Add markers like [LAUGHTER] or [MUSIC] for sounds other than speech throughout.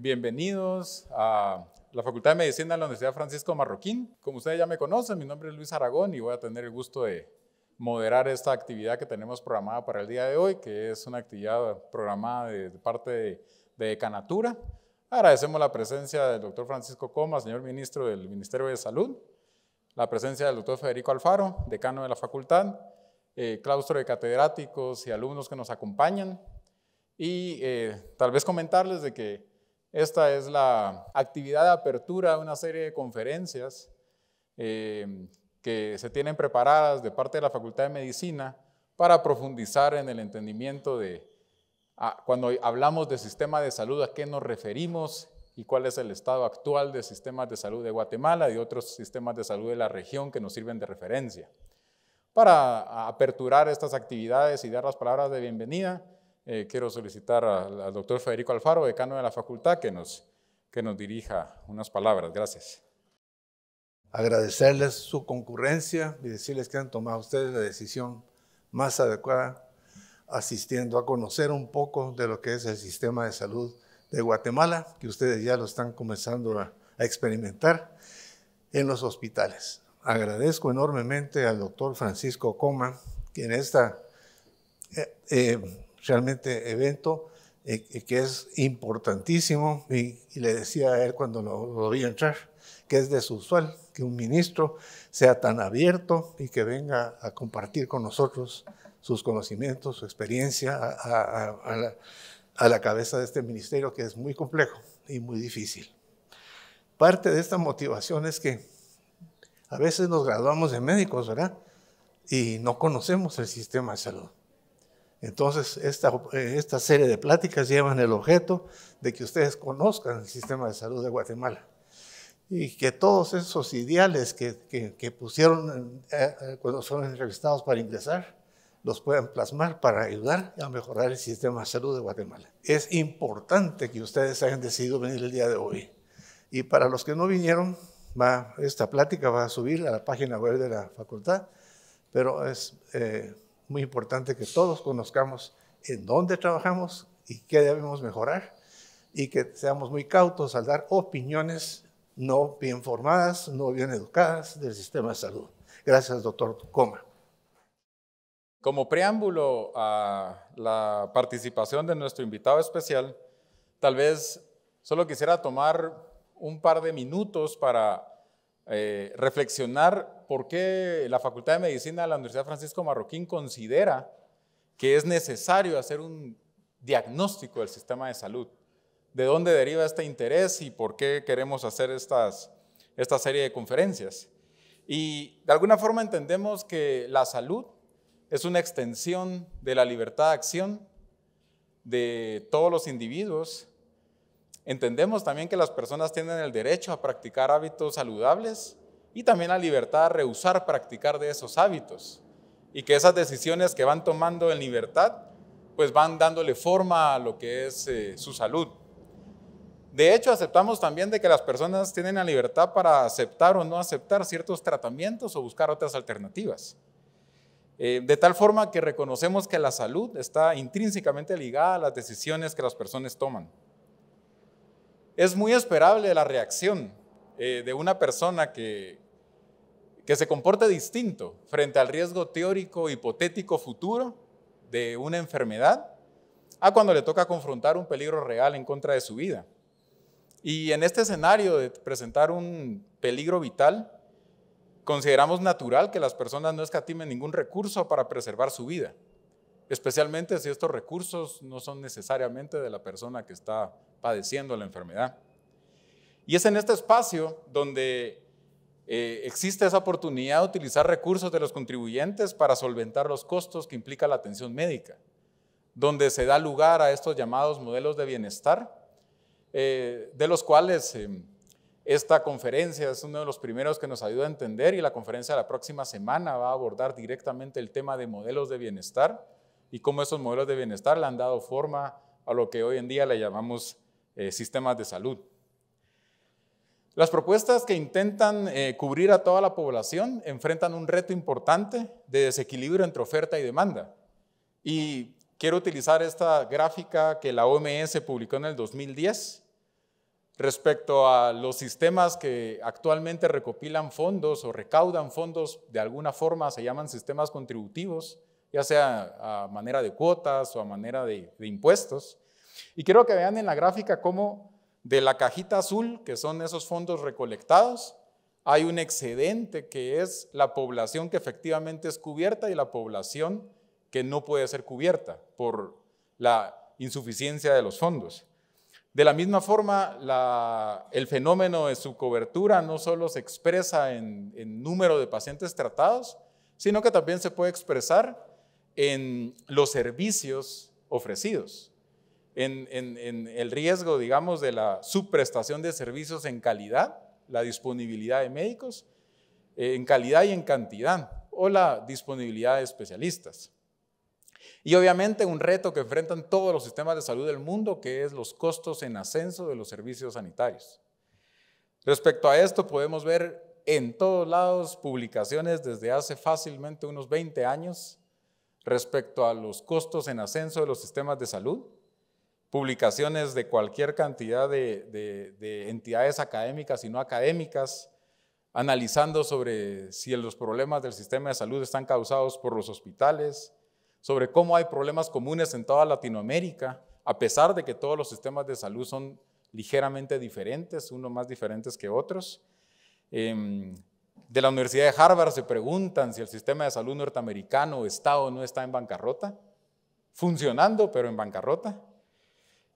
bienvenidos a la Facultad de Medicina de la Universidad Francisco Marroquín. Como ustedes ya me conocen, mi nombre es Luis Aragón y voy a tener el gusto de moderar esta actividad que tenemos programada para el día de hoy, que es una actividad programada de, parte de, decanatura. Agradecemos la presencia del doctor Francisco Coma, señor ministro del Ministerio de Salud, la presencia del doctor Federico Alfaro, decano de la facultad, eh, claustro de catedráticos y alumnos que nos acompañan, y eh, tal vez comentarles de que esta es la actividad de apertura de una serie de conferencias eh, que se tienen preparadas de parte de la Facultad de Medicina para profundizar en el entendimiento de ah, cuando hablamos de sistema de salud, a qué nos referimos y cuál es el estado actual de sistemas de salud de Guatemala y otros sistemas de salud de la región que nos sirven de referencia. Para aperturar estas actividades y dar las palabras de bienvenida, eh, quiero solicitar al, doctor Federico Alfaro, decano de la facultad, que nos, que nos dirija unas palabras. Gracias. Agradecerles su concurrencia y decirles que han tomado ustedes la decisión más adecuada asistiendo a conocer un poco de lo que es el sistema de salud de Guatemala, que ustedes ya lo están comenzando a, experimentar en los hospitales. Agradezco enormemente al doctor Francisco Coma, quien está... esta eh, eh, realmente evento eh, eh, que es importantísimo y, le decía a él cuando lo, vi entrar, que es desusual que un ministro sea tan abierto y que venga a compartir con nosotros sus conocimientos, su experiencia a, la, a la cabeza de este ministerio que es muy complejo y muy difícil. Parte de esta motivación es que a veces nos graduamos de médicos, ¿verdad? Y no conocemos el sistema de salud. Entonces, esta, eh, esta serie de pláticas llevan el objeto de que ustedes conozcan el sistema de salud de Guatemala y que todos esos ideales que, pusieron eh, eh, cuando son entrevistados para ingresar, los puedan plasmar para ayudar a mejorar el sistema de salud de Guatemala. Es importante que ustedes hayan decidido venir el día de hoy. Y para los que no vinieron, esta plática va a subir a la página web de la facultad, pero es muy importante que todos conozcamos en dónde trabajamos y qué debemos mejorar y que seamos muy cautos al dar opiniones no bien formadas, no bien educadas del sistema de salud. Gracias, doctor Coma. Como preámbulo a la participación de nuestro invitado especial, tal vez solo quisiera tomar un par de minutos para eh, reflexionar por qué la Facultad de Medicina de la Universidad Francisco Marroquín considera que es necesario hacer un diagnóstico del sistema de salud. ¿De dónde deriva este interés y por qué queremos hacer esta serie de conferencias? Y de alguna forma entendemos que la salud es una extensión de la libertad de acción de todos los individuos Entendemos también que las personas tienen el derecho a practicar hábitos saludables y también la libertad de rehusar practicar de esos hábitos. Y que esas decisiones que van tomando en libertad, pues van dándole forma a lo que es eh, su salud. De hecho, aceptamos también de que las personas tienen la libertad para aceptar o no aceptar ciertos tratamientos o buscar otras alternativas. Eh, de tal forma que reconocemos que la salud está intrínsecamente ligada a las decisiones que las personas toman es muy esperable la reacción eh, de una persona que, se comporte distinto frente al riesgo teórico hipotético futuro de una enfermedad a cuando le toca confrontar un peligro real en contra de su vida. Y en este escenario de presentar un peligro vital, consideramos natural que las personas no escatimen ningún recurso para preservar su vida especialmente si estos recursos no son necesariamente de la persona que está padeciendo la enfermedad. Y es en este espacio donde eh, existe esa oportunidad de utilizar recursos de los contribuyentes para solventar los costos que implica la atención médica, donde se da lugar a estos llamados modelos de bienestar, eh, de los cuales eh, esta conferencia es uno de los primeros que nos ayuda a entender y la conferencia de la próxima semana va a abordar directamente el tema de modelos de bienestar y cómo esos modelos de bienestar le han dado forma a lo que hoy en día le llamamos eh, sistemas de salud. Las propuestas que intentan eh, cubrir a toda la población enfrentan un reto importante de desequilibrio entre oferta y demanda. Y quiero utilizar esta gráfica que la OMS publicó en el 2010 respecto a los sistemas que actualmente recopilan fondos o recaudan fondos, de alguna forma se llaman sistemas contributivos, ya sea a manera de cuotas o a manera de, impuestos. Y quiero que vean en la gráfica cómo de la cajita azul, que son esos fondos recolectados, hay un excedente que es la población que efectivamente es cubierta y la población que no puede ser cubierta por la insuficiencia de los fondos. De la misma forma, el fenómeno de su cobertura no solo se expresa en número de pacientes tratados, sino que también se puede expresar en los servicios ofrecidos, en, el riesgo, digamos, de la subprestación de servicios en calidad, la disponibilidad de médicos, eh, en calidad y en cantidad, o la disponibilidad de especialistas. Y obviamente un reto que enfrentan todos los sistemas de salud del mundo, que es los costos en ascenso de los servicios sanitarios. Respecto a esto, podemos ver en todos lados publicaciones desde hace fácilmente unos 20 años respecto a los costos en ascenso de los sistemas de salud, publicaciones de cualquier cantidad de, entidades académicas y no académicas, analizando sobre si los problemas del sistema de salud están causados por los hospitales, sobre cómo hay problemas comunes en toda Latinoamérica, a pesar de que todos los sistemas de salud son ligeramente diferentes, unos más diferentes que otros. Em, de la Universidad de Harvard se preguntan si el sistema de salud norteamericano está o no está en bancarrota, funcionando pero en bancarrota.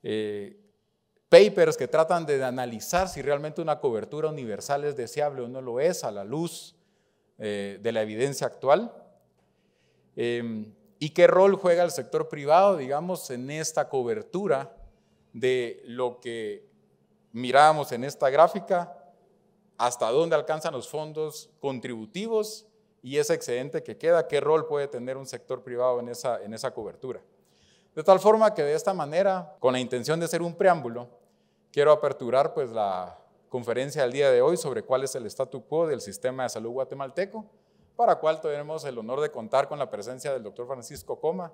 Eh, papers que tratan de analizar si realmente una cobertura universal es deseable o no lo es a la luz eh, de la evidencia actual. Em, ¿Y qué rol juega el sector privado, digamos, en esta cobertura de lo que mirábamos en esta gráfica, hasta dónde alcanzan los fondos contributivos y ese excedente que queda, qué rol puede tener un sector privado en esa, en esa cobertura. De tal forma que de esta manera, con la intención de ser un preámbulo, quiero aperturar pues la conferencia del día de hoy sobre cuál es el statu quo del sistema de salud guatemalteco, para cual tenemos el honor de contar con la presencia del doctor Francisco Coma,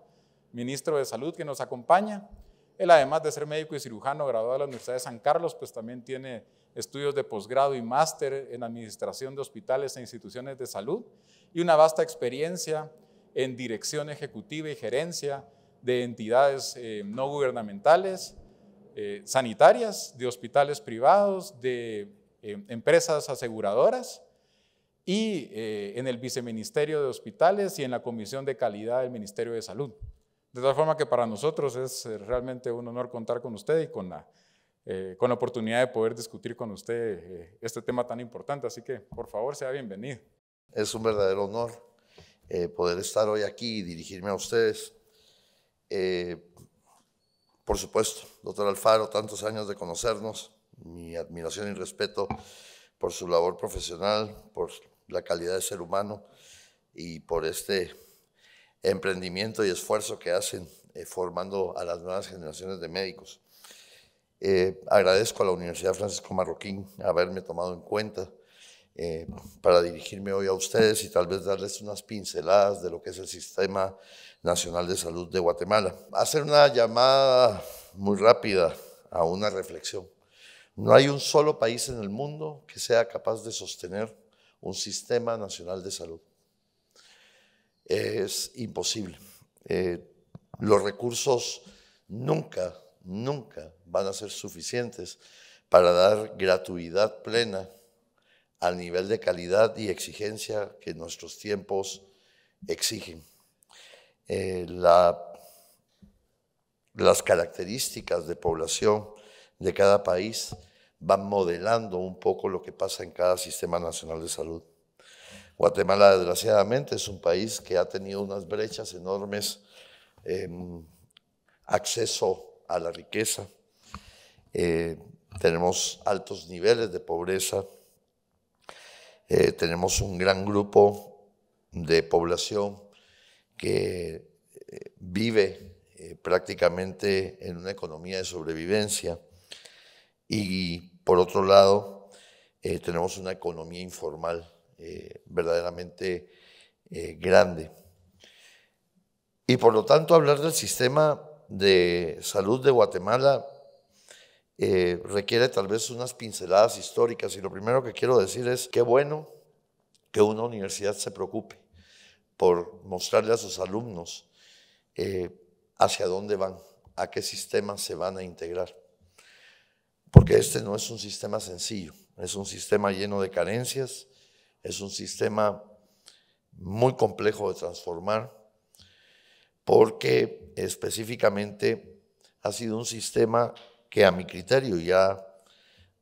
ministro de Salud, que nos acompaña. Él, además de ser médico y cirujano graduado de la Universidad de San Carlos, pues también tiene estudios de posgrado y máster en administración de hospitales e instituciones de salud y una vasta experiencia en dirección ejecutiva y gerencia de entidades eh, no gubernamentales, eh, sanitarias, de hospitales privados, de eh, empresas aseguradoras y en el viceministerio de hospitales y en la comisión de calidad del Ministerio de Salud. De tal forma que para nosotros es realmente un honor contar con usted y con la eh, con la oportunidad de poder discutir con usted eh, este tema tan importante. Así que, por favor, sea bienvenido. Es un verdadero honor eh, poder estar hoy aquí y dirigirme a ustedes. por supuesto, doctor Alfaro, tantos años de conocernos, mi admiración y respeto por su labor profesional, por la calidad de ser humano y por este emprendimiento y esfuerzo que hacen formando a las nuevas generaciones de médicos. Eh, agradezco a la Universidad Francisco Marroquín haberme tomado en cuenta eh, para dirigirme hoy a ustedes y tal vez darles unas pinceladas de lo que es el Sistema Nacional de Salud de Guatemala. Hacer una llamada muy rápida a una reflexión. No hay un solo país en el mundo que sea capaz de sostener un sistema nacional de salud. Es imposible. Eh, los recursos nunca, nunca van a ser suficientes para dar gratuidad plena al nivel de calidad y exigencia que nuestros tiempos exigen. Eh, las características de población de cada país van modelando un poco lo que pasa en cada sistema nacional de salud. Guatemala, desgraciadamente, es un país que ha tenido unas brechas enormes, en acceso a la riqueza, eh, tenemos altos niveles de pobreza, eh, tenemos un gran grupo de población que eh, vive prácticamente en una economía de sobrevivencia y por otro lado tenemos una economía informal verdaderamente grande. Y por lo tanto hablar del sistema de salud de Guatemala eh, requiere tal vez unas pinceladas históricas y lo primero que quiero decir es qué bueno que una universidad se preocupe por mostrarle a sus alumnos eh, hacia dónde van, a qué sistema se van a integrar. Porque este no es un sistema sencillo, es un sistema lleno de carencias, es un sistema muy complejo de transformar, porque específicamente ha sido un sistema que a mi criterio, ya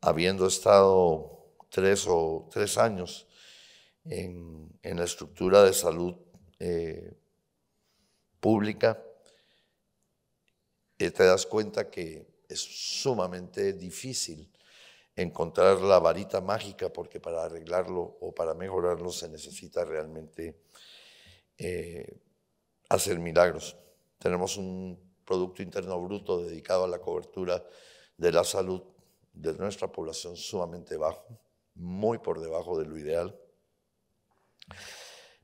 habiendo estado tres o tres años en, la estructura de salud eh, pública, eh, te das cuenta que es sumamente difícil encontrar la varita mágica porque para arreglarlo o para mejorarlo se necesita realmente eh, hacer milagros. Tenemos un Producto Interno Bruto dedicado a la cobertura de la salud de nuestra población sumamente bajo, muy por debajo de lo ideal.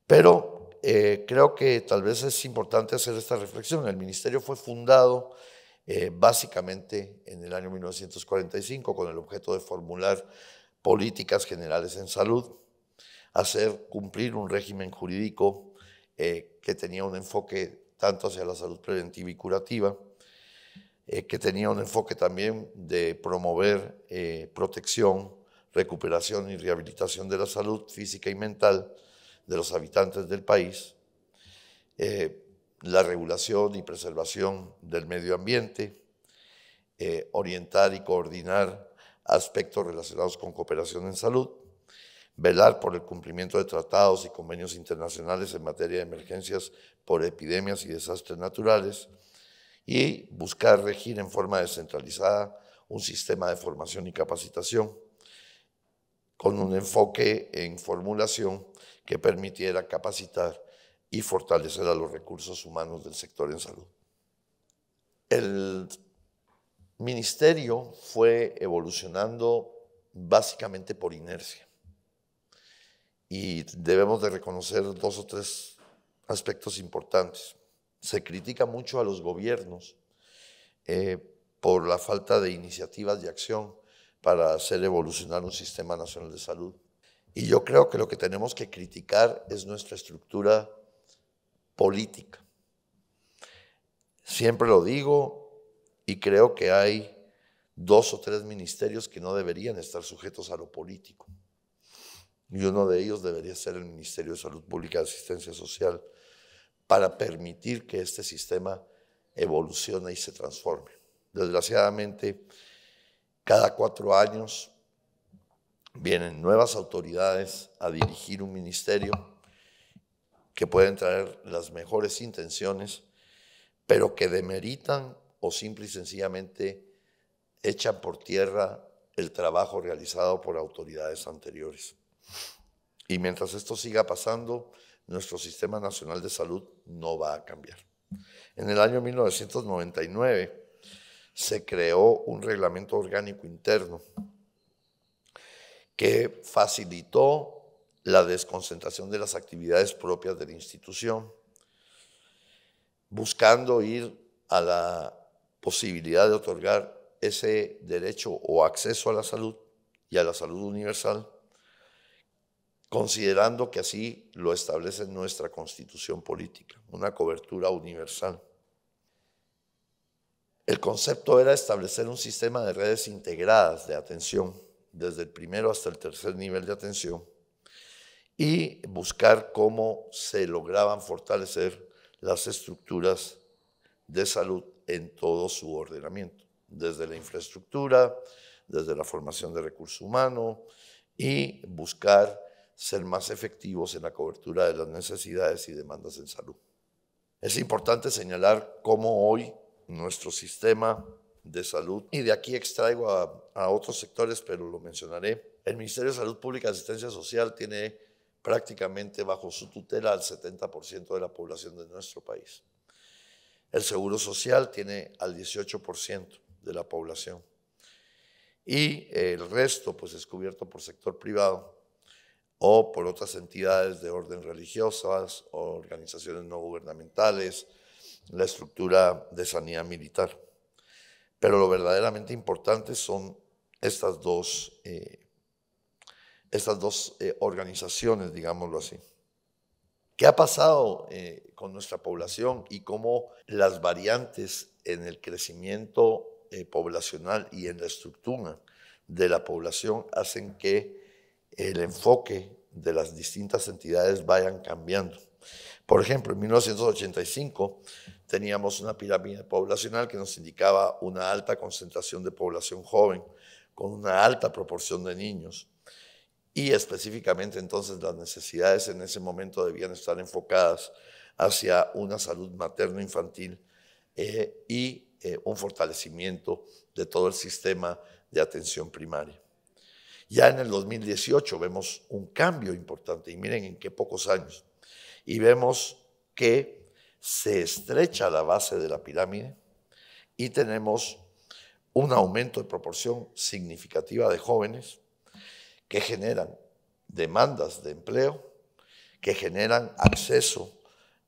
Pero eh, creo que tal vez es importante hacer esta reflexión. El ministerio fue fundado eh, básicamente en el año 1945 con el objeto de formular políticas generales en salud, hacer cumplir un régimen jurídico eh, que tenía un enfoque tanto hacia la salud preventiva y curativa, eh, que tenía un enfoque también de promover eh, protección, recuperación y rehabilitación de la salud física y mental de los habitantes del país, eh, la regulación y preservación del medio ambiente, orientar y coordinar aspectos relacionados con cooperación en salud, velar por el cumplimiento de tratados y convenios internacionales en materia de emergencias por epidemias y desastres naturales, y buscar regir en forma descentralizada un sistema de formación y capacitación con un enfoque en formulación que permitiera capacitar y fortalecer a los recursos humanos del sector en salud. El ministerio fue evolucionando básicamente por inercia y debemos de reconocer dos o tres aspectos importantes. Se critica mucho a los gobiernos eh, por la falta de iniciativas de acción para hacer evolucionar un sistema nacional de salud. Y yo creo que lo que tenemos que criticar es nuestra estructura política. Siempre lo digo y creo que hay dos o tres ministerios que no deberían estar sujetos a lo político y uno de ellos debería ser el Ministerio de Salud Pública y Asistencia Social, para permitir que este sistema evolucione y se transforme. Desgraciadamente, cada cuatro años vienen nuevas autoridades a dirigir un ministerio que pueden traer las mejores intenciones, pero que demeritan o simple y sencillamente echan por tierra el trabajo realizado por autoridades anteriores. Y mientras esto siga pasando, nuestro sistema nacional de salud no va a cambiar. En el año 1999 se creó un reglamento orgánico interno que facilitó la desconcentración de las actividades propias de la institución, buscando ir a la posibilidad de otorgar ese derecho o acceso a la salud y a la salud universal considerando que así lo establece nuestra constitución política, una cobertura universal. El concepto era establecer un sistema de redes integradas de atención, desde el primero hasta el tercer nivel de atención, y buscar cómo se lograban fortalecer las estructuras de salud en todo su ordenamiento, desde la infraestructura, desde la formación de recursos humanos y buscar ser más efectivos en la cobertura de las necesidades y demandas en salud. Es importante señalar cómo hoy nuestro sistema de salud, y de aquí extraigo a, otros sectores, pero lo mencionaré, el Ministerio de Salud Pública y Asistencia Social tiene prácticamente bajo su tutela al 70% de la población de nuestro país. El Seguro Social tiene al 18% de la población. Y el resto, pues, es cubierto por sector privado, o por otras entidades de orden religiosas o organizaciones no gubernamentales, la estructura de sanidad militar. Pero lo verdaderamente importante son estas dos, eh, estas dos eh, organizaciones, digámoslo así. ¿Qué ha pasado eh, con nuestra población y cómo las variantes en el crecimiento poblacional y en la estructura de la población hacen que el enfoque de las distintas entidades vayan cambiando. Por ejemplo, en 1985 teníamos una pirámide poblacional que nos indicaba una alta concentración de población joven con una alta proporción de niños. Y específicamente entonces las necesidades en ese momento debían estar enfocadas hacia una salud materno-infantil eh, y eh, un fortalecimiento de todo el sistema de atención primaria. Ya en el 2018 vemos un cambio importante y miren en qué pocos años. Y vemos que se estrecha la base de la pirámide y tenemos un aumento de proporción significativa de jóvenes que generan demandas de empleo, que generan acceso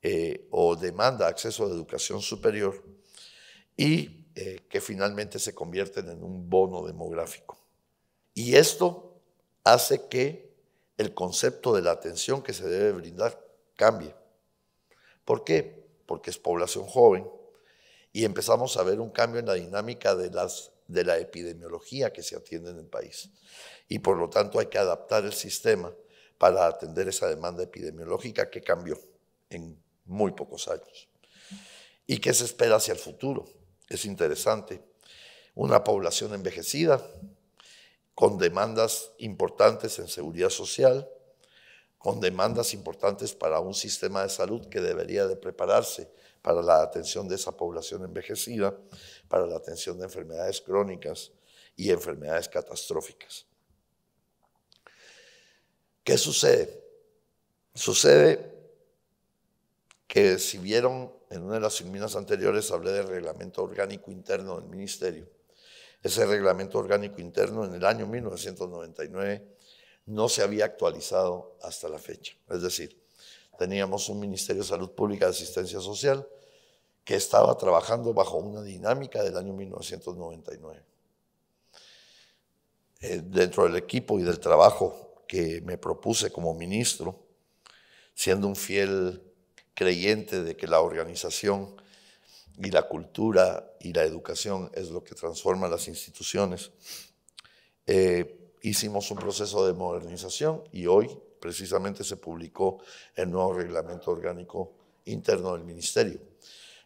eh, o demanda acceso a educación superior y eh, que finalmente se convierten en un bono demográfico. Y esto hace que el concepto de la atención que se debe brindar cambie. ¿Por qué? Porque es población joven y empezamos a ver un cambio en la dinámica de, las, de la epidemiología que se atiende en el país. Y por lo tanto hay que adaptar el sistema para atender esa demanda epidemiológica que cambió en muy pocos años. ¿Y qué se espera hacia el futuro? Es interesante. Una población envejecida, con demandas importantes en seguridad social, con demandas importantes para un sistema de salud que debería de prepararse para la atención de esa población envejecida, para la atención de enfermedades crónicas y enfermedades catastróficas. ¿Qué sucede? Sucede que si vieron en una de las seminas anteriores hablé del reglamento orgánico interno del ministerio. Ese reglamento orgánico interno en el año 1999 no se había actualizado hasta la fecha. Es decir, teníamos un Ministerio de Salud Pública de Asistencia Social que estaba trabajando bajo una dinámica del año 1999. Eh, dentro del equipo y del trabajo que me propuse como ministro, siendo un fiel creyente de que la organización y la cultura y la educación es lo que transforma las instituciones. Eh, hicimos un proceso de modernización y hoy precisamente se publicó el nuevo reglamento orgánico interno del Ministerio,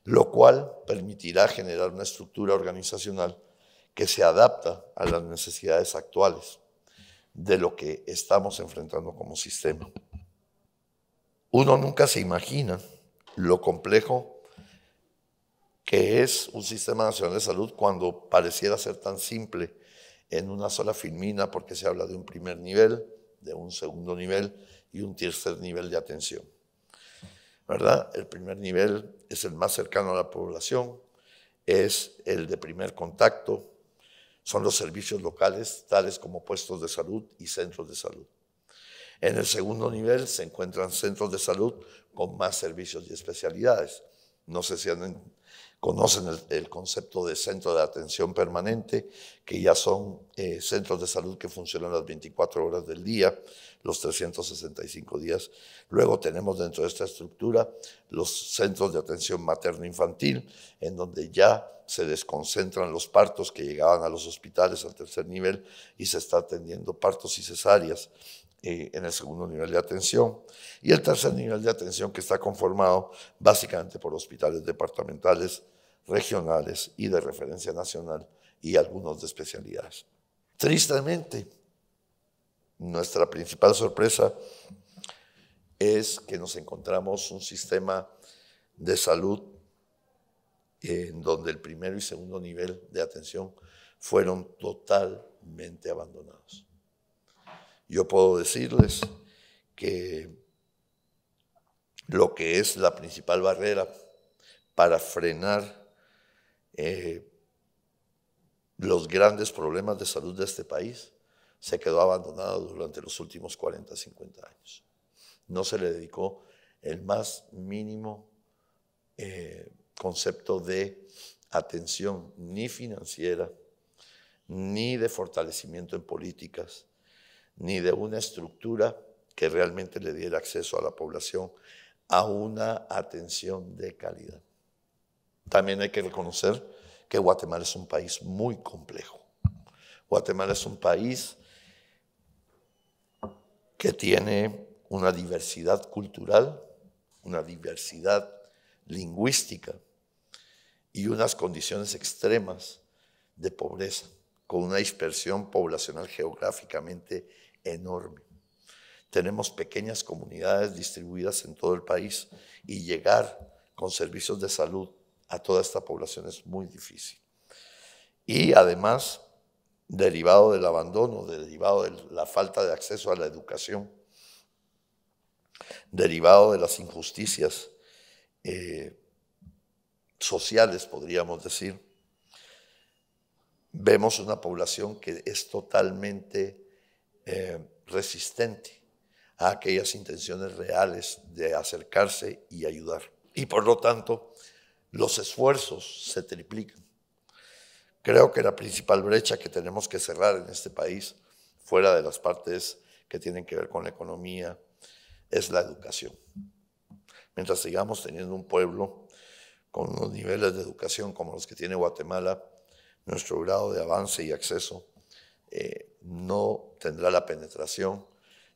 lo cual permitirá generar una estructura organizacional que se adapta a las necesidades actuales de lo que estamos enfrentando como sistema. Uno nunca se imagina lo complejo que es un sistema nacional de salud cuando pareciera ser tan simple en una sola filmina, porque se habla de un primer nivel, de un segundo nivel y un tercer nivel de atención. ¿Verdad? El primer nivel es el más cercano a la población, es el de primer contacto, son los servicios locales, tales como puestos de salud y centros de salud. En el segundo nivel se encuentran centros de salud con más servicios y especialidades. No sé si conocen el, concepto de centro de atención permanente, que ya son eh, centros de salud que funcionan las 24 horas del día, los 365 días. Luego tenemos dentro de esta estructura los centros de atención materno-infantil, en donde ya se desconcentran los partos que llegaban a los hospitales al tercer nivel y se está atendiendo partos y cesáreas eh, en el segundo nivel de atención. Y el tercer nivel de atención que está conformado básicamente por hospitales departamentales regionales y de referencia nacional y algunos de especialidades. Tristemente, nuestra principal sorpresa es que nos encontramos un sistema de salud en donde el primero y segundo nivel de atención fueron totalmente abandonados. Yo puedo decirles que lo que es la principal barrera para frenar eh, los grandes problemas de salud de este país, se quedó abandonado durante los últimos 40, 50 años. No se le dedicó el más mínimo eh, concepto de atención ni financiera, ni de fortalecimiento en políticas, ni de una estructura que realmente le diera acceso a la población a una atención de calidad. También hay que reconocer que Guatemala es un país muy complejo. Guatemala es un país que tiene una diversidad cultural, una diversidad lingüística y unas condiciones extremas de pobreza, con una dispersión poblacional geográficamente enorme. Tenemos pequeñas comunidades distribuidas en todo el país y llegar con servicios de salud a toda esta población es muy difícil. Y además, derivado del abandono, derivado de la falta de acceso a la educación, derivado de las injusticias eh, sociales, podríamos decir, vemos una población que es totalmente eh, resistente a aquellas intenciones reales de acercarse y ayudar. Y por lo tanto, los esfuerzos se triplican. Creo que la principal brecha que tenemos que cerrar en este país, fuera de las partes que tienen que ver con la economía, es la educación. Mientras sigamos teniendo un pueblo con los niveles de educación como los que tiene Guatemala, nuestro grado de avance y acceso eh, no tendrá la penetración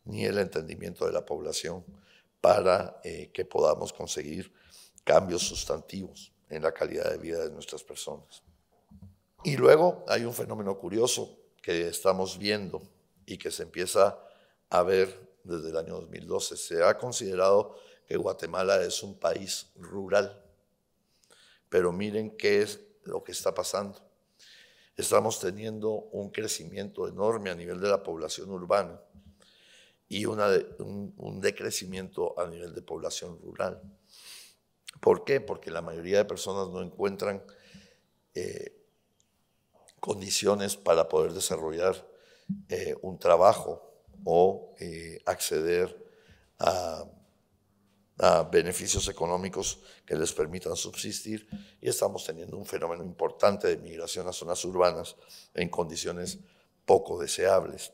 ni el entendimiento de la población para eh, que podamos conseguir cambios sustantivos en la calidad de vida de nuestras personas. Y luego hay un fenómeno curioso que estamos viendo y que se empieza a ver desde el año 2012. Se ha considerado que Guatemala es un país rural, pero miren qué es lo que está pasando. Estamos teniendo un crecimiento enorme a nivel de la población urbana y un decrecimiento a nivel de población rural. ¿Por qué? Porque la mayoría de personas no encuentran eh, condiciones para poder desarrollar eh, un trabajo o eh, acceder a, beneficios económicos que les permitan subsistir y estamos teniendo un fenómeno importante de migración a zonas urbanas en condiciones poco deseables.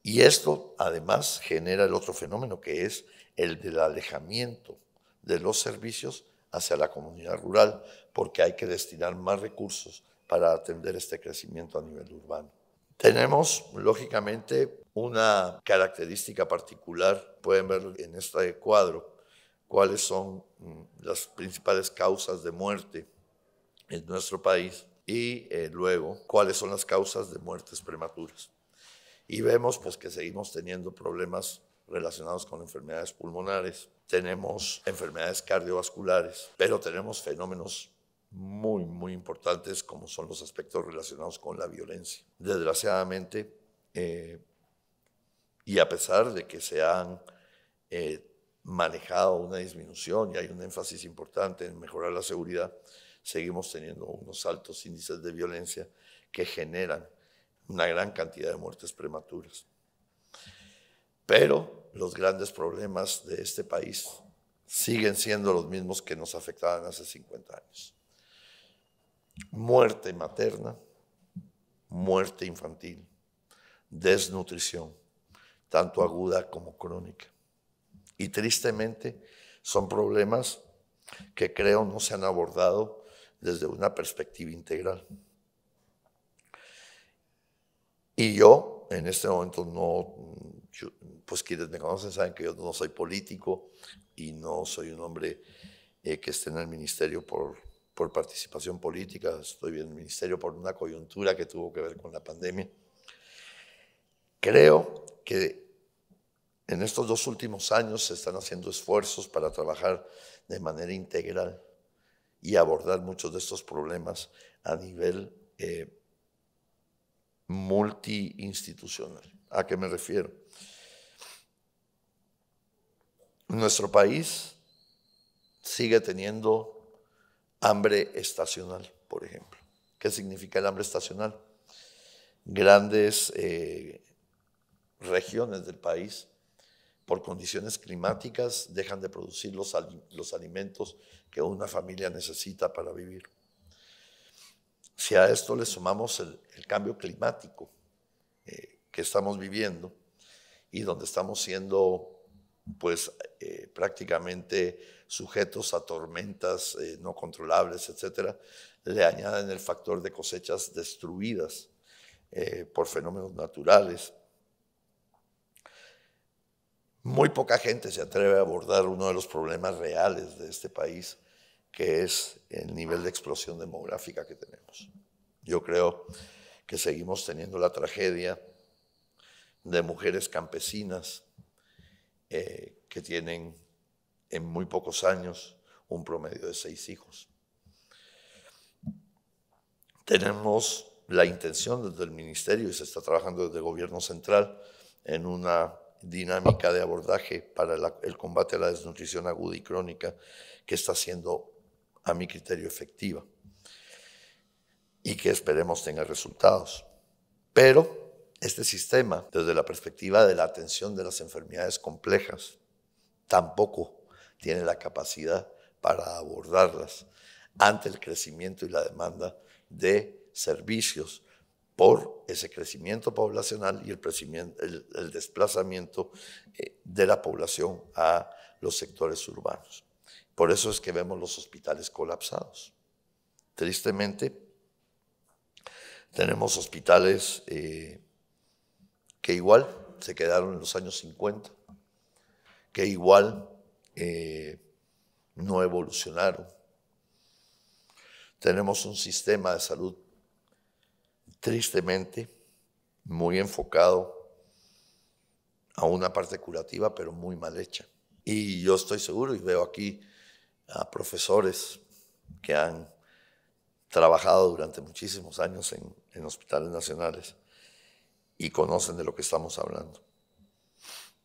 Y esto además genera el otro fenómeno que es el del alejamiento de los servicios hacia la comunidad rural, porque hay que destinar más recursos para atender este crecimiento a nivel urbano. Tenemos, lógicamente, una característica particular, pueden ver en este cuadro, cuáles son mm, las principales causas de muerte en nuestro país y eh, luego cuáles son las causas de muertes prematuras. Y vemos pues, que seguimos teniendo problemas relacionados con enfermedades pulmonares, tenemos enfermedades cardiovasculares, pero tenemos fenómenos muy, muy importantes como son los aspectos relacionados con la violencia. Desgraciadamente, eh, y a pesar de que se han eh, manejado una disminución y hay un énfasis importante en mejorar la seguridad, seguimos teniendo unos altos índices de violencia que generan una gran cantidad de muertes prematuras. Pero los grandes problemas de este país siguen siendo los mismos que nos afectaban hace 50 años. Muerte materna, muerte infantil, desnutrición, tanto aguda como crónica. Y tristemente son problemas que creo no se han abordado desde una perspectiva integral. Y yo en este momento no, pues quienes me conocen saben que yo no soy político y no soy un hombre eh, que esté en el ministerio por, por participación política, estoy en el ministerio por una coyuntura que tuvo que ver con la pandemia. Creo que en estos dos últimos años se están haciendo esfuerzos para trabajar de manera integral y abordar muchos de estos problemas a nivel eh, multiinstitucional. ¿A qué me refiero? Nuestro país sigue teniendo hambre estacional, por ejemplo. ¿Qué significa el hambre estacional? Grandes eh, regiones del país, por condiciones climáticas, dejan de producir los, alimentos que una familia necesita para vivir. Si a esto le sumamos el, cambio climático eh, que estamos viviendo y donde estamos siendo pues eh, prácticamente sujetos a tormentas eh, no controlables, etcétera, le añaden el factor de cosechas destruidas eh, por fenómenos naturales. Muy poca gente se atreve a abordar uno de los problemas reales de este país, que es el nivel de explosión demográfica que tenemos. Yo creo que seguimos teniendo la tragedia de mujeres campesinas eh, que tienen en muy pocos años un promedio de seis hijos. Tenemos la intención desde el Ministerio y se está trabajando desde Gobierno Central en una dinámica de abordaje para el combate a la desnutrición aguda y crónica que está siendo, a mi criterio, efectiva y que esperemos tenga resultados. Pero este sistema, desde la perspectiva de la atención de las enfermedades complejas, tampoco tiene la capacidad para abordarlas ante el crecimiento y la demanda de servicios por ese crecimiento poblacional y el, desplazamiento eh, de la población a los sectores urbanos. Por eso es que vemos los hospitales colapsados. Tristemente, tenemos hospitales eh, que igual se quedaron en los años 50, que igual eh, no evolucionaron. Tenemos un sistema de salud tristemente muy enfocado a una parte curativa, pero muy mal hecha. Y yo estoy seguro y veo aquí a profesores que han trabajado durante muchísimos años en hospitales nacionales y conocen de lo que estamos hablando.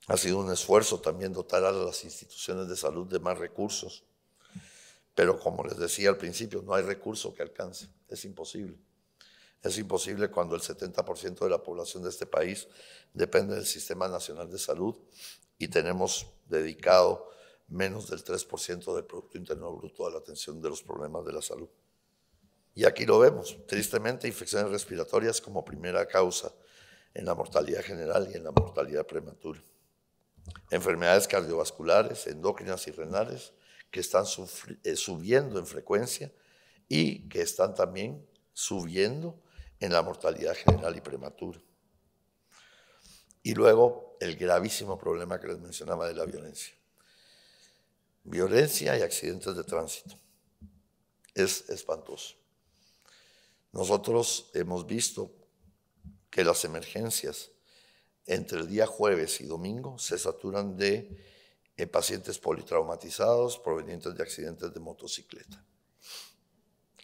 Ha sido un esfuerzo también dotar a las instituciones de salud de más recursos, pero como les decía al principio, no hay recurso que alcance, es imposible. Es imposible cuando el 70% de la población de este país depende del Sistema Nacional de Salud y tenemos dedicado menos del 3% del Producto Interno Bruto a la atención de los problemas de la salud. Y aquí lo vemos, tristemente, infecciones respiratorias como primera causa en la mortalidad general y en la mortalidad prematura. Enfermedades cardiovasculares, endócrinas y renales que están eh, subiendo en frecuencia y que están también subiendo en la mortalidad general y prematura. Y luego el gravísimo problema que les mencionaba de la violencia. Violencia y accidentes de tránsito. Es espantoso. Nosotros hemos visto que las emergencias entre el día jueves y domingo se saturan de eh, pacientes politraumatizados provenientes de accidentes de motocicleta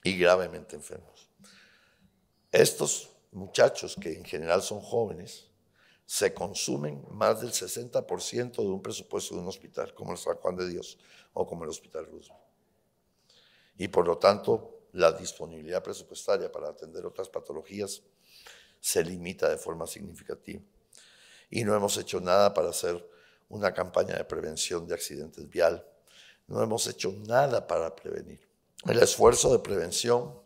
y gravemente enfermos. Estos muchachos, que en general son jóvenes, se consumen más del 60% de un presupuesto de un hospital, como el San Juan de Dios o como el Hospital Roosevelt. Y por lo tanto, la disponibilidad presupuestaria para atender otras patologías se limita de forma significativa. Y no hemos hecho nada para hacer una campaña de prevención de accidentes vial. No hemos hecho nada para prevenir. El esfuerzo de prevención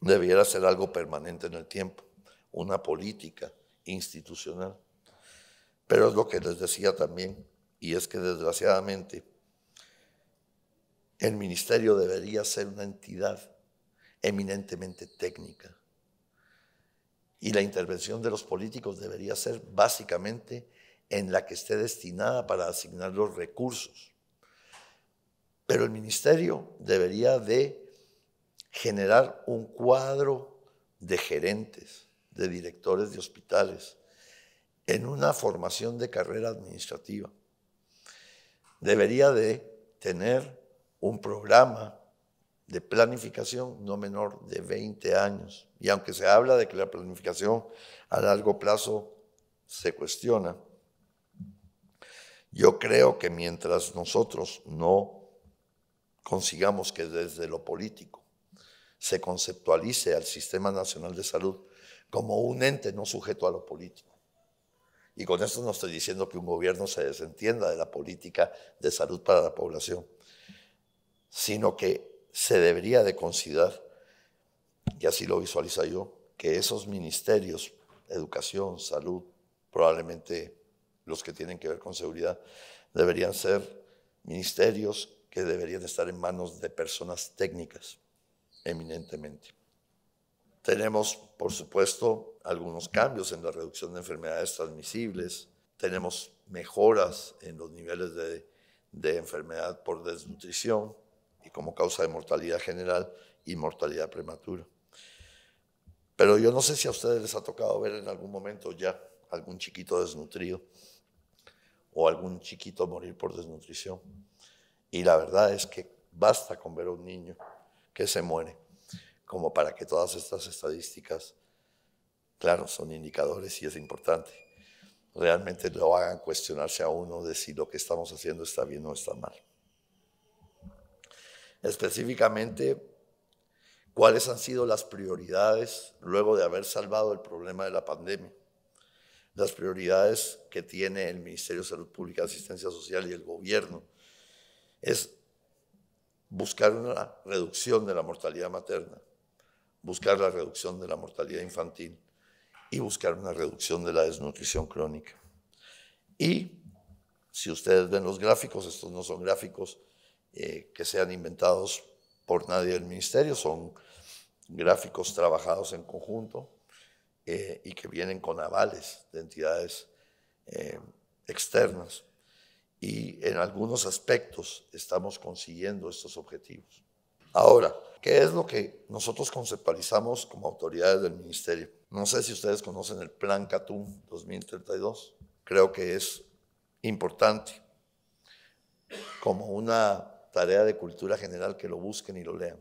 debiera ser algo permanente en el tiempo, una política institucional. Pero es lo que les decía también, y es que desgraciadamente el ministerio debería ser una entidad eminentemente técnica, y la intervención de los políticos debería ser básicamente en la que esté destinada para asignar los recursos. Pero el ministerio debería de generar un cuadro de gerentes, de directores de hospitales, en una formación de carrera administrativa. Debería de tener un programa de planificación no menor de 20 años. Y aunque se habla de que la planificación a largo plazo se cuestiona, yo creo que mientras nosotros no consigamos que desde lo político se conceptualice al Sistema Nacional de Salud como un ente no sujeto a lo político. Y con esto no estoy diciendo que un gobierno se desentienda de la política de salud para la población, sino que se debería de considerar, y así lo visualiza yo, que esos ministerios, educación, salud, probablemente los que tienen que ver con seguridad, deberían ser ministerios que deberían estar en manos de personas técnicas, eminentemente. Tenemos, por supuesto, algunos cambios en la reducción de enfermedades transmisibles, tenemos mejoras en los niveles de, de enfermedad por desnutrición, como causa de mortalidad general y mortalidad prematura. Pero yo no sé si a ustedes les ha tocado ver en algún momento ya algún chiquito desnutrido o algún chiquito morir por desnutrición. Y la verdad es que basta con ver a un niño que se muere como para que todas estas estadísticas, claro, son indicadores y es importante, realmente lo hagan cuestionarse a uno de si lo que estamos haciendo está bien o está mal específicamente cuáles han sido las prioridades luego de haber salvado el problema de la pandemia, las prioridades que tiene el Ministerio de Salud Pública, Asistencia Social y el gobierno. Es buscar una reducción de la mortalidad materna, buscar la reducción de la mortalidad infantil y buscar una reducción de la desnutrición crónica. Y si ustedes ven los gráficos, estos no son gráficos eh, que sean inventados por nadie del ministerio, son gráficos trabajados en conjunto eh, y que vienen con avales de entidades eh, externas. Y en algunos aspectos estamos consiguiendo estos objetivos. Ahora, ¿qué es lo que nosotros conceptualizamos como autoridades del ministerio? No sé si ustedes conocen el Plan Catum 2032. Creo que es importante como una tarea de cultura general que lo busquen y lo lean.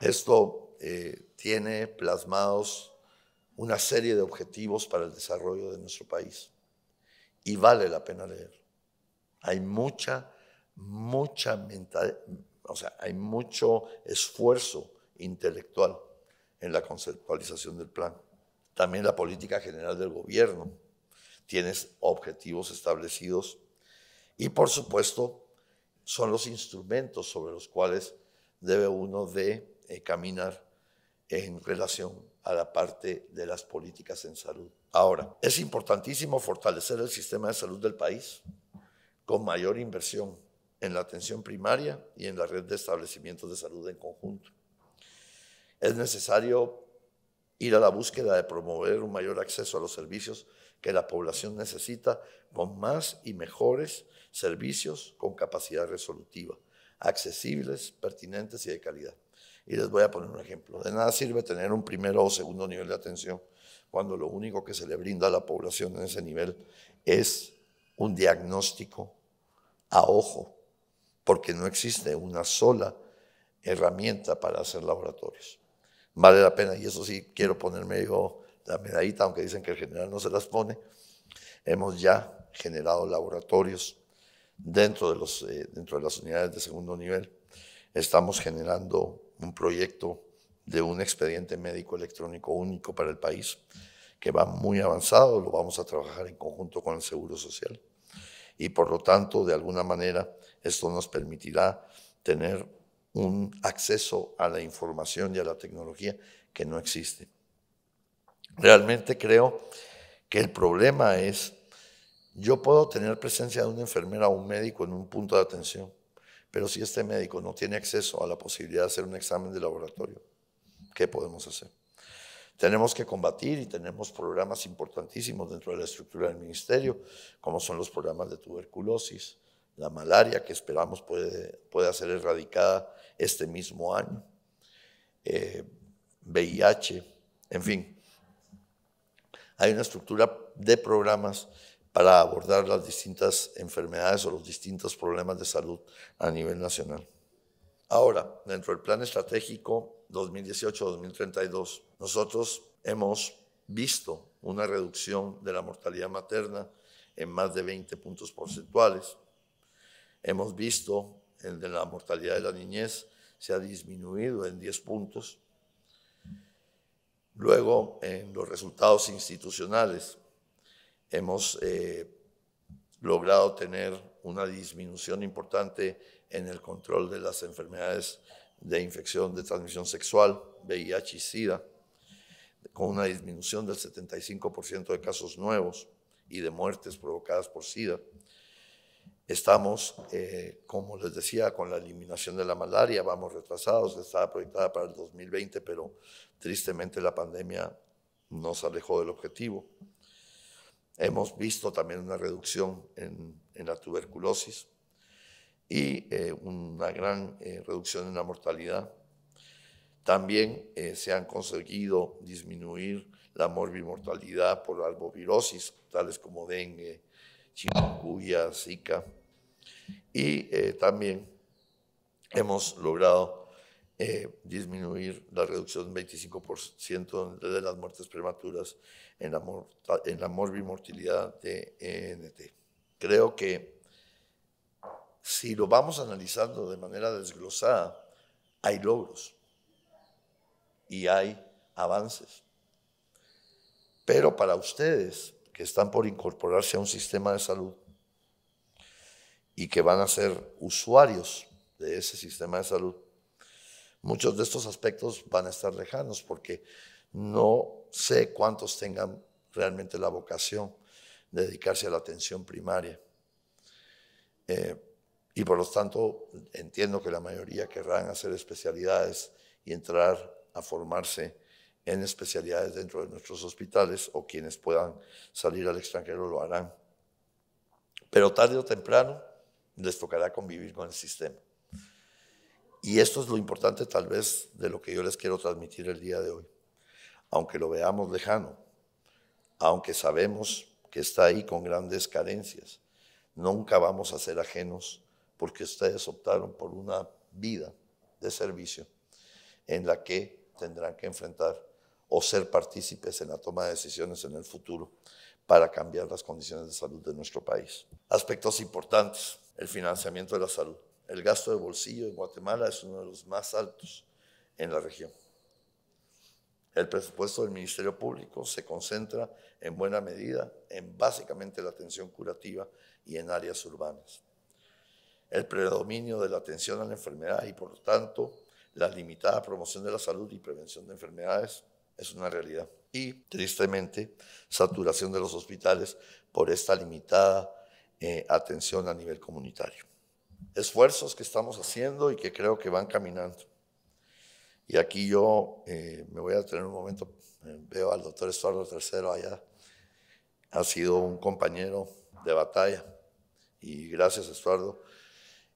Esto eh, tiene plasmados una serie de objetivos para el desarrollo de nuestro país y vale la pena leer. Hay mucha, mucha mentalidad. o sea, hay mucho esfuerzo intelectual en la conceptualización del plan. También la política general del gobierno. tiene objetivos establecidos y, por supuesto, son los instrumentos sobre los cuales debe uno de eh, caminar en relación a la parte de las políticas en salud. Ahora, es importantísimo fortalecer el sistema de salud del país con mayor inversión en la atención primaria y en la red de establecimientos de salud en conjunto. Es necesario ir a la búsqueda de promover un mayor acceso a los servicios que la población necesita con más y mejores servicios con capacidad resolutiva, accesibles, pertinentes y de calidad. Y les voy a poner un ejemplo. De nada sirve tener un primero o segundo nivel de atención cuando lo único que se le brinda a la población en ese nivel es un diagnóstico a ojo, porque no existe una sola herramienta para hacer laboratorios. Vale la pena, y eso sí quiero ponerme yo la medallita, aunque dicen que el general no se las pone, hemos ya generado laboratorios dentro de, los, eh, dentro de las unidades de segundo nivel. Estamos generando un proyecto de un expediente médico electrónico único para el país que va muy avanzado, lo vamos a trabajar en conjunto con el Seguro Social. Y por lo tanto, de alguna manera, esto nos permitirá tener un acceso a la información y a la tecnología que no existe. Realmente creo que el problema es, yo puedo tener presencia de una enfermera o un médico en un punto de atención, pero si este médico no tiene acceso a la posibilidad de hacer un examen de laboratorio, ¿qué podemos hacer? Tenemos que combatir y tenemos programas importantísimos dentro de la estructura del ministerio, como son los programas de tuberculosis, la malaria, que esperamos puede, pueda ser erradicada este mismo año, VIH, eh, en fin hay una estructura de programas para abordar las distintas enfermedades o los distintos problemas de salud a nivel nacional. Ahora, dentro del Plan Estratégico 2018-2032, nosotros hemos visto una reducción de la mortalidad materna en más de 20 puntos porcentuales. Hemos visto el de la mortalidad de la niñez se ha disminuido en 10 puntos. Luego, en los resultados institucionales, hemos eh, logrado tener una disminución importante en el control de las enfermedades de infección de transmisión sexual, VIH y SIDA, con una disminución del 75% de casos nuevos y de muertes provocadas por SIDA. Estamos, eh, como les decía, con la eliminación de la malaria, vamos retrasados, estaba proyectada para el 2020, pero tristemente la pandemia nos alejó del objetivo. Hemos visto también una reducción en, la tuberculosis y eh, una gran eh, reducción en la mortalidad. También se han conseguido disminuir la morbimortalidad por albovirosis, tales como dengue, chikungunya, zika. Y eh, también hemos logrado eh, disminuir la reducción del 25% de las muertes prematuras en la, en la morbimortalidad de ENT. Creo que si lo vamos analizando de manera desglosada, hay logros y hay avances. Pero para ustedes que están por incorporarse a un sistema de salud, y que van a ser usuarios de ese sistema de salud, muchos de estos aspectos van a estar lejanos porque no sé cuántos tengan realmente la vocación de dedicarse a la atención primaria. Eh, y por lo tanto, entiendo que la mayoría querrán hacer especialidades y entrar a formarse en especialidades dentro de nuestros hospitales o quienes puedan salir al extranjero lo harán. Pero tarde o temprano, les tocará convivir con el sistema. Y esto es lo importante tal vez de lo que yo les quiero transmitir el día de hoy. Aunque lo veamos lejano, aunque sabemos que está ahí con grandes carencias, nunca vamos a ser ajenos porque ustedes optaron por una vida de servicio en la que tendrán que enfrentar o ser partícipes en la toma de decisiones en el futuro para cambiar las condiciones de salud de nuestro país. Aspectos importantes el financiamiento de la salud. El gasto de bolsillo en Guatemala es uno de los más altos en la región. El presupuesto del Ministerio Público se concentra en buena medida en básicamente la atención curativa y en áreas urbanas. El predominio de la atención a la enfermedad y por lo tanto la limitada promoción de la salud y prevención de enfermedades es una realidad. Y tristemente, saturación de los hospitales por esta limitada eh, atención a nivel comunitario. Esfuerzos que estamos haciendo y que creo que van caminando. Y aquí yo eh, me voy a tener un momento, eh, veo al doctor Estuardo III allá, ha sido un compañero de batalla y gracias Estuardo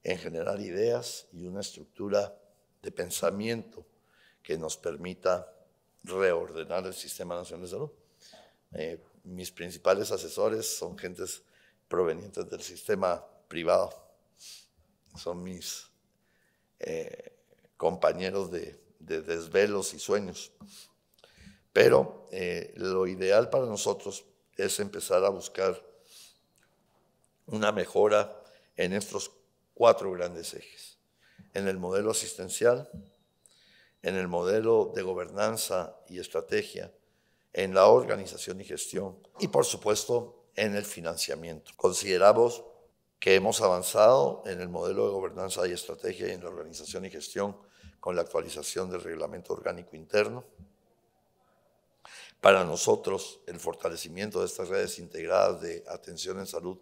en generar ideas y una estructura de pensamiento que nos permita reordenar el Sistema Nacional de Salud. mis principales asesores son gentes provenientes del sistema privado. Son mis eh, compañeros de, desvelos y sueños. Pero eh, lo ideal para nosotros es empezar a buscar una mejora en estos cuatro grandes ejes. En el modelo asistencial, en el modelo de gobernanza y estrategia, en la organización y gestión y, por supuesto, en el financiamiento. Consideramos que hemos avanzado en el modelo de gobernanza y estrategia y en la organización y gestión con la actualización del reglamento orgánico interno. Para nosotros, el fortalecimiento de estas redes integradas de atención en salud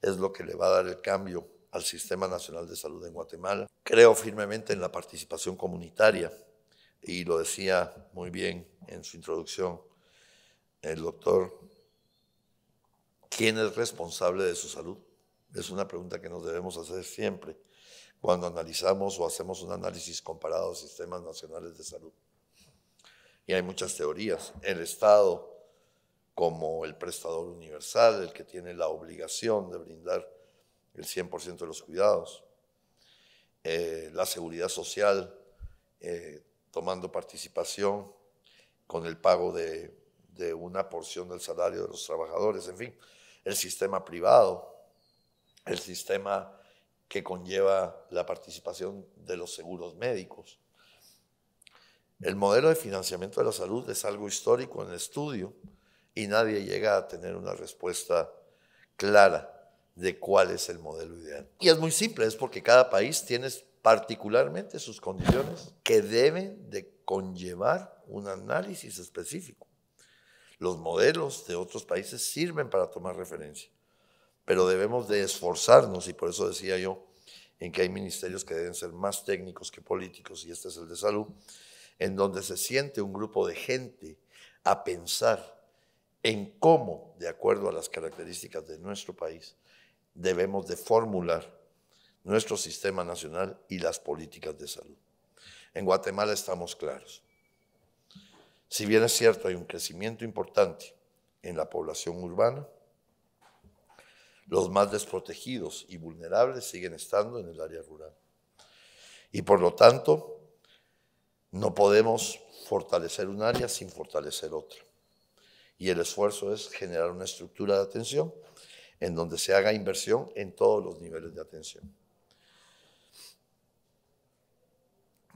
es lo que le va a dar el cambio al Sistema Nacional de Salud en Guatemala. Creo firmemente en la participación comunitaria y lo decía muy bien en su introducción el doctor ¿Quién es responsable de su salud? Es una pregunta que nos debemos hacer siempre cuando analizamos o hacemos un análisis comparado a sistemas nacionales de salud. Y hay muchas teorías. El Estado como el prestador universal, el que tiene la obligación de brindar el 100% de los cuidados. Eh, la seguridad social eh, tomando participación con el pago de, de una porción del salario de los trabajadores, en fin el sistema privado, el sistema que conlleva la participación de los seguros médicos. El modelo de financiamiento de la salud es algo histórico en estudio y nadie llega a tener una respuesta clara de cuál es el modelo ideal. Y es muy simple, es porque cada país tiene particularmente sus condiciones que deben de conllevar un análisis específico. Los modelos de otros países sirven para tomar referencia, pero debemos de esforzarnos y por eso decía yo en que hay ministerios que deben ser más técnicos que políticos y este es el de salud, en donde se siente un grupo de gente a pensar en cómo, de acuerdo a las características de nuestro país, debemos de formular nuestro sistema nacional y las políticas de salud. En Guatemala estamos claros. Si bien es cierto, hay un crecimiento importante en la población urbana, los más desprotegidos y vulnerables siguen estando en el área rural. Y por lo tanto, no podemos fortalecer un área sin fortalecer otra. Y el esfuerzo es generar una estructura de atención en donde se haga inversión en todos los niveles de atención.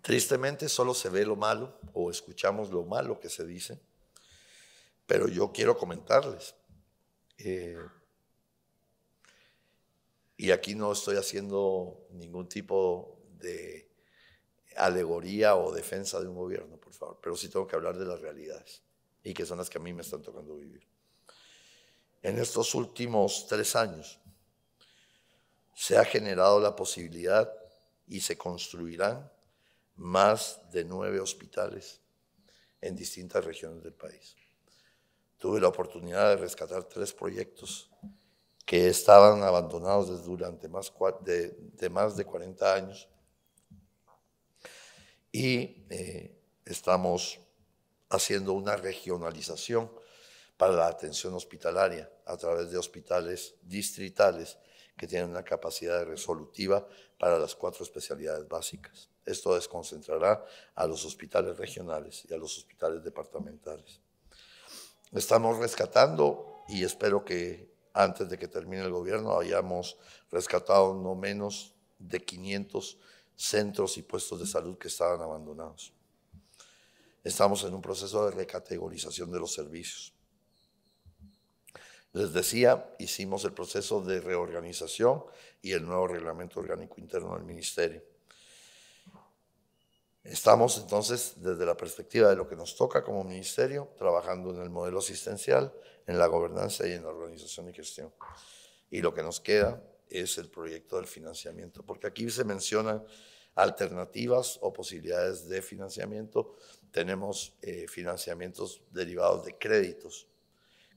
Tristemente solo se ve lo malo o escuchamos lo malo que se dice, pero yo quiero comentarles. Eh, y aquí no estoy haciendo ningún tipo de alegoría o defensa de un gobierno, por favor, pero sí tengo que hablar de las realidades y que son las que a mí me están tocando vivir. En estos últimos tres años se ha generado la posibilidad y se construirán más de nueve hospitales en distintas regiones del país. Tuve la oportunidad de rescatar tres proyectos que estaban abandonados durante más de, más de 40 años y eh, estamos haciendo una regionalización para la atención hospitalaria a través de hospitales distritales que tienen una capacidad resolutiva para las cuatro especialidades básicas. Esto desconcentrará a los hospitales regionales y a los hospitales departamentales. Estamos rescatando y espero que antes de que termine el gobierno hayamos rescatado no menos de 500 centros y puestos de salud que estaban abandonados. Estamos en un proceso de recategorización de los servicios. Les decía, hicimos el proceso de reorganización y el nuevo reglamento orgánico interno del ministerio. Estamos entonces, desde la perspectiva de lo que nos toca como ministerio, trabajando en el modelo asistencial, en la gobernanza y en la organización y gestión. Y lo que nos queda es el proyecto del financiamiento, porque aquí se mencionan alternativas o posibilidades de financiamiento. Tenemos eh, financiamientos derivados de créditos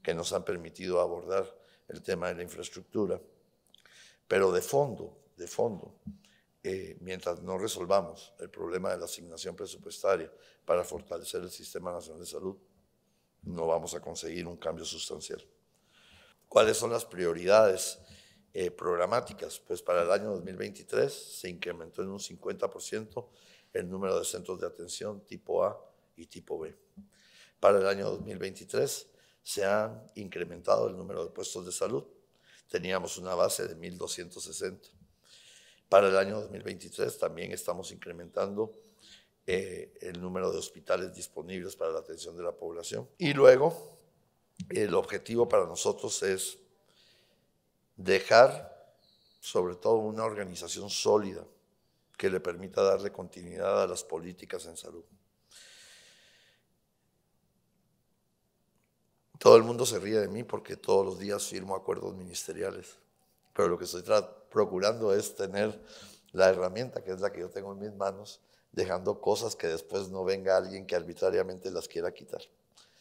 que nos han permitido abordar el tema de la infraestructura, pero de fondo, de fondo, eh, mientras no resolvamos el problema de la asignación presupuestaria para fortalecer el Sistema Nacional de Salud, no vamos a conseguir un cambio sustancial. ¿Cuáles son las prioridades eh, programáticas? Pues para el año 2023 se incrementó en un 50% el número de centros de atención tipo A y tipo B. Para el año 2023 se ha incrementado el número de puestos de salud. Teníamos una base de 1.260 para el año 2023 también estamos incrementando eh, el número de hospitales disponibles para la atención de la población. Y luego, el objetivo para nosotros es dejar sobre todo una organización sólida que le permita darle continuidad a las políticas en salud. Todo el mundo se ríe de mí porque todos los días firmo acuerdos ministeriales pero lo que estoy procurando es tener la herramienta que es la que yo tengo en mis manos, dejando cosas que después no venga alguien que arbitrariamente las quiera quitar,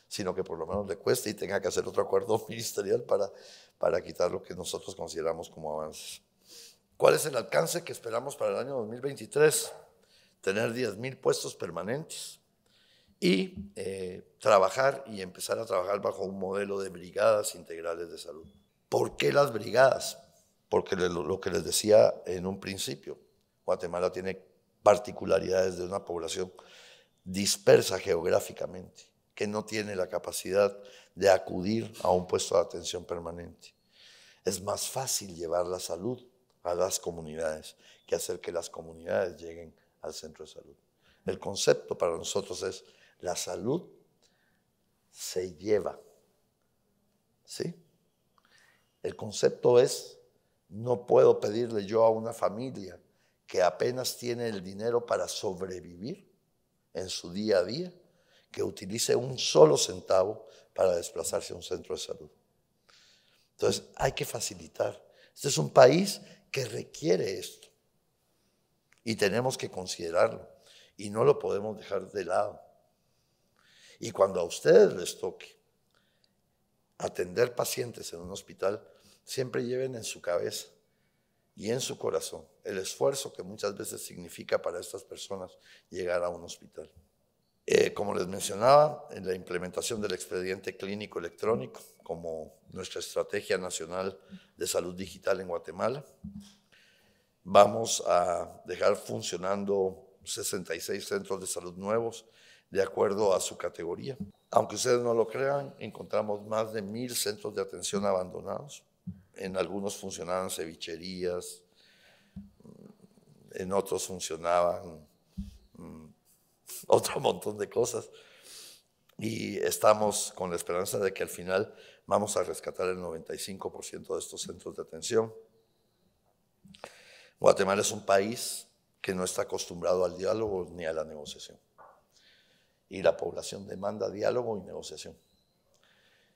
sino que por lo menos le cueste y tenga que hacer otro acuerdo [LAUGHS] ministerial para, para quitar lo que nosotros consideramos como avances. ¿Cuál es el alcance que esperamos para el año 2023? Tener 10.000 puestos permanentes y eh, trabajar y empezar a trabajar bajo un modelo de brigadas integrales de salud. ¿Por qué las brigadas? porque lo que les decía en un principio, Guatemala tiene particularidades de una población dispersa geográficamente, que no tiene la capacidad de acudir a un puesto de atención permanente. Es más fácil llevar la salud a las comunidades que hacer que las comunidades lleguen al centro de salud. El concepto para nosotros es la salud se lleva. ¿Sí? El concepto es no puedo pedirle yo a una familia que apenas tiene el dinero para sobrevivir en su día a día, que utilice un solo centavo para desplazarse a un centro de salud. Entonces, hay que facilitar. Este es un país que requiere esto. Y tenemos que considerarlo. Y no lo podemos dejar de lado. Y cuando a ustedes les toque atender pacientes en un hospital, siempre lleven en su cabeza y en su corazón el esfuerzo que muchas veces significa para estas personas llegar a un hospital. Eh, como les mencionaba, en la implementación del expediente clínico electrónico como nuestra estrategia nacional de salud digital en Guatemala, vamos a dejar funcionando 66 centros de salud nuevos de acuerdo a su categoría. Aunque ustedes no lo crean, encontramos más de mil centros de atención abandonados, en algunos funcionaban cevicherías, en otros funcionaban mm, [LAUGHS] otro montón de cosas. Y estamos con la esperanza de que al final vamos a rescatar el 95% de estos centros de atención. Guatemala es un país que no está acostumbrado al diálogo ni a la negociación. Y la población demanda diálogo y negociación.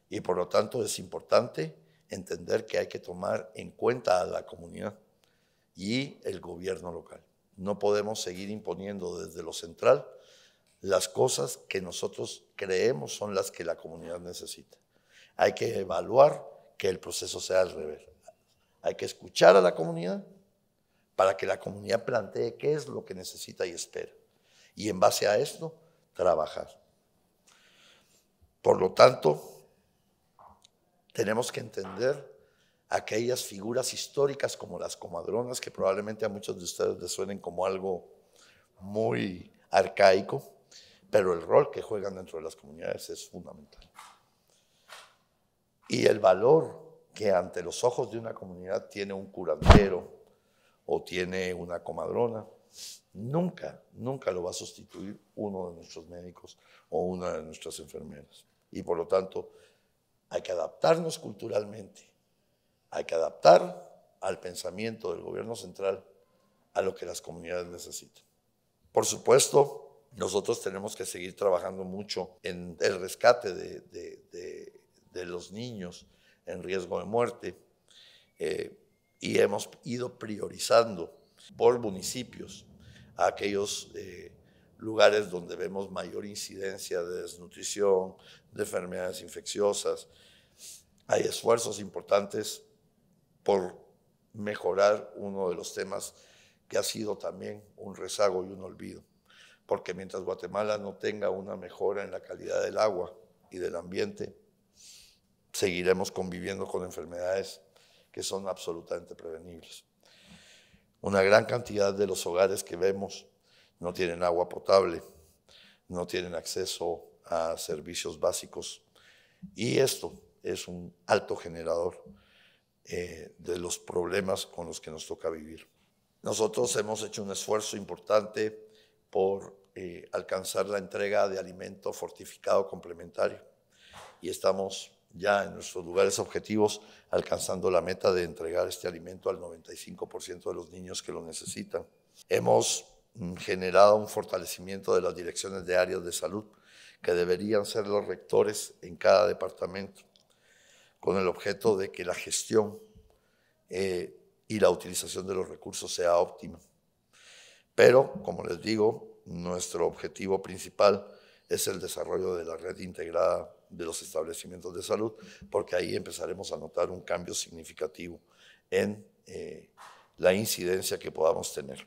Y por lo tanto es importante entender que hay que tomar en cuenta a la comunidad y el gobierno local. No podemos seguir imponiendo desde lo central las cosas que nosotros creemos son las que la comunidad necesita. Hay que evaluar que el proceso sea al revés. Hay que escuchar a la comunidad para que la comunidad plantee qué es lo que necesita y espera. Y en base a esto, trabajar. Por lo tanto, tenemos que entender aquellas figuras históricas como las comadronas, que probablemente a muchos de ustedes les suenen como algo muy arcaico, pero el rol que juegan dentro de las comunidades es fundamental. Y el valor que ante los ojos de una comunidad tiene un curandero o tiene una comadrona, nunca, nunca lo va a sustituir uno de nuestros médicos o una de nuestras enfermeras. Y por lo tanto, hay que adaptarnos culturalmente, hay que adaptar al pensamiento del gobierno central a lo que las comunidades necesitan. Por supuesto, nosotros tenemos que seguir trabajando mucho en el rescate de, los niños en riesgo de muerte eh, y hemos ido priorizando por municipios a aquellos eh, lugares donde vemos mayor incidencia de desnutrición, de enfermedades infecciosas. Hay esfuerzos importantes por mejorar uno de los temas que ha sido también un rezago y un olvido, porque mientras Guatemala no tenga una mejora en la calidad del agua y del ambiente, seguiremos conviviendo con enfermedades que son absolutamente prevenibles. Una gran cantidad de los hogares que vemos no tienen agua potable, no tienen acceso a servicios básicos. Y esto es un alto generador eh, de los problemas con los que nos toca vivir. Nosotros hemos hecho un esfuerzo importante por eh, alcanzar la entrega de alimento fortificado complementario y estamos ya en nuestros lugares objetivos alcanzando la meta de entregar este alimento al 95% de los niños que lo necesitan. Hemos mm, generado un fortalecimiento de las direcciones de áreas de salud que deberían ser los rectores en cada departamento, con el objeto de que la gestión eh, y la utilización de los recursos sea óptima. Pero, como les digo, nuestro objetivo principal es el desarrollo de la red integrada de los establecimientos de salud, porque ahí empezaremos a notar un cambio significativo en eh, la incidencia que podamos tener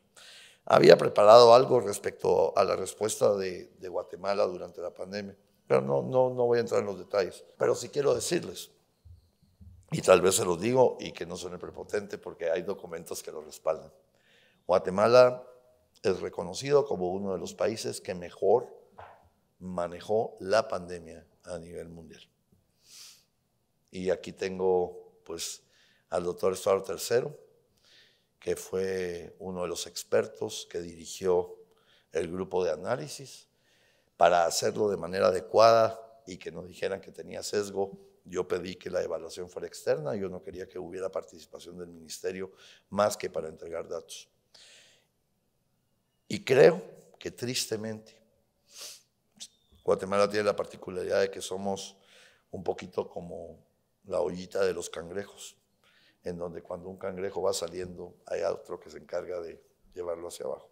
había preparado algo respecto a la respuesta de, Guatemala durante la pandemia, pero no, no, no voy a entrar en los detalles. Pero sí quiero decirles, y tal vez se los digo y que no suene prepotente porque hay documentos que lo respaldan. Guatemala es reconocido como uno de los países que mejor manejó la pandemia a nivel mundial. Y aquí tengo pues al doctor Estuardo III, que fue uno de los expertos que dirigió el grupo de análisis, para hacerlo de manera adecuada y que no dijeran que tenía sesgo. Yo pedí que la evaluación fuera externa, yo no quería que hubiera participación del ministerio más que para entregar datos. Y creo que tristemente Guatemala tiene la particularidad de que somos un poquito como la ollita de los cangrejos en donde cuando un cangrejo va saliendo hay otro que se encarga de llevarlo hacia abajo.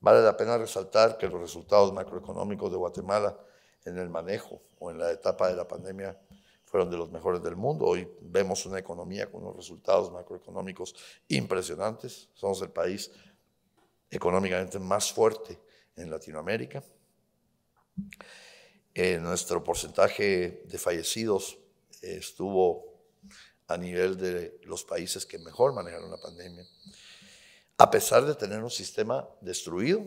Vale la pena resaltar que los resultados macroeconómicos de Guatemala en el manejo o en la etapa de la pandemia fueron de los mejores del mundo. Hoy vemos una economía con unos resultados macroeconómicos impresionantes. Somos el país económicamente más fuerte en Latinoamérica. Eh, nuestro porcentaje de fallecidos eh, estuvo a nivel de los países que mejor manejaron la pandemia, a pesar de tener un sistema destruido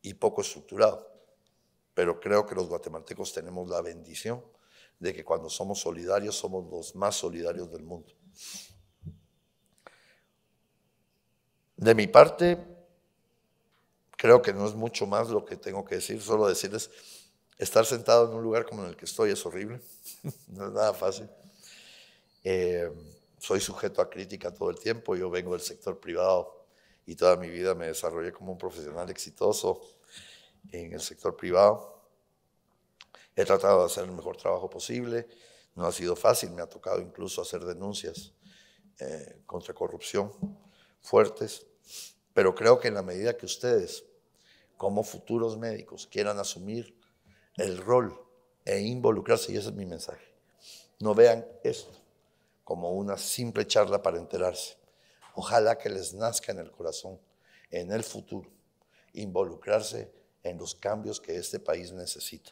y poco estructurado. Pero creo que los guatemaltecos tenemos la bendición de que cuando somos solidarios somos los más solidarios del mundo. De mi parte, creo que no es mucho más lo que tengo que decir, solo decirles, estar sentado en un lugar como en el que estoy es horrible, [LAUGHS] no es nada fácil. Eh, soy sujeto a crítica todo el tiempo, yo vengo del sector privado y toda mi vida me desarrollé como un profesional exitoso en el sector privado. He tratado de hacer el mejor trabajo posible, no ha sido fácil, me ha tocado incluso hacer denuncias eh, contra corrupción fuertes, pero creo que en la medida que ustedes, como futuros médicos, quieran asumir el rol e involucrarse, y ese es mi mensaje, no vean esto como una simple charla para enterarse. Ojalá que les nazca en el corazón, en el futuro, involucrarse en los cambios que este país necesita.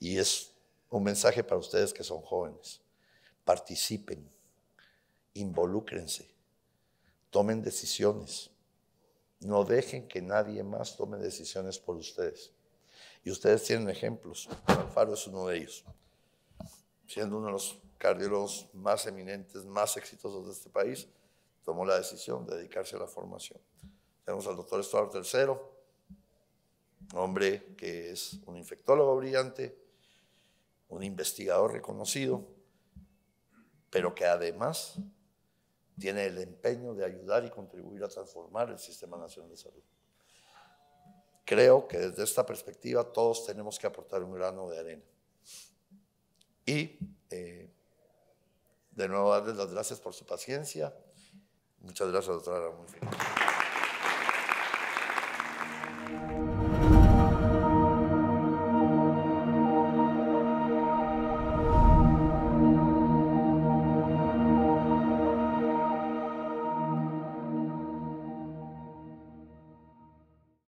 Y es un mensaje para ustedes que son jóvenes. Participen, involúcrense, tomen decisiones. No dejen que nadie más tome decisiones por ustedes. Y ustedes tienen ejemplos. Alfaro es uno de ellos, siendo uno de los cardiólogos más eminentes, más exitosos de este país, tomó la decisión de dedicarse a la formación. Tenemos al doctor Estuardo III, hombre que es un infectólogo brillante, un investigador reconocido, pero que además tiene el empeño de ayudar y contribuir a transformar el Sistema Nacional de Salud. Creo que desde esta perspectiva todos tenemos que aportar un grano de arena. Y eh, de nuevo darles las gracias por su paciencia. Muchas gracias, doctora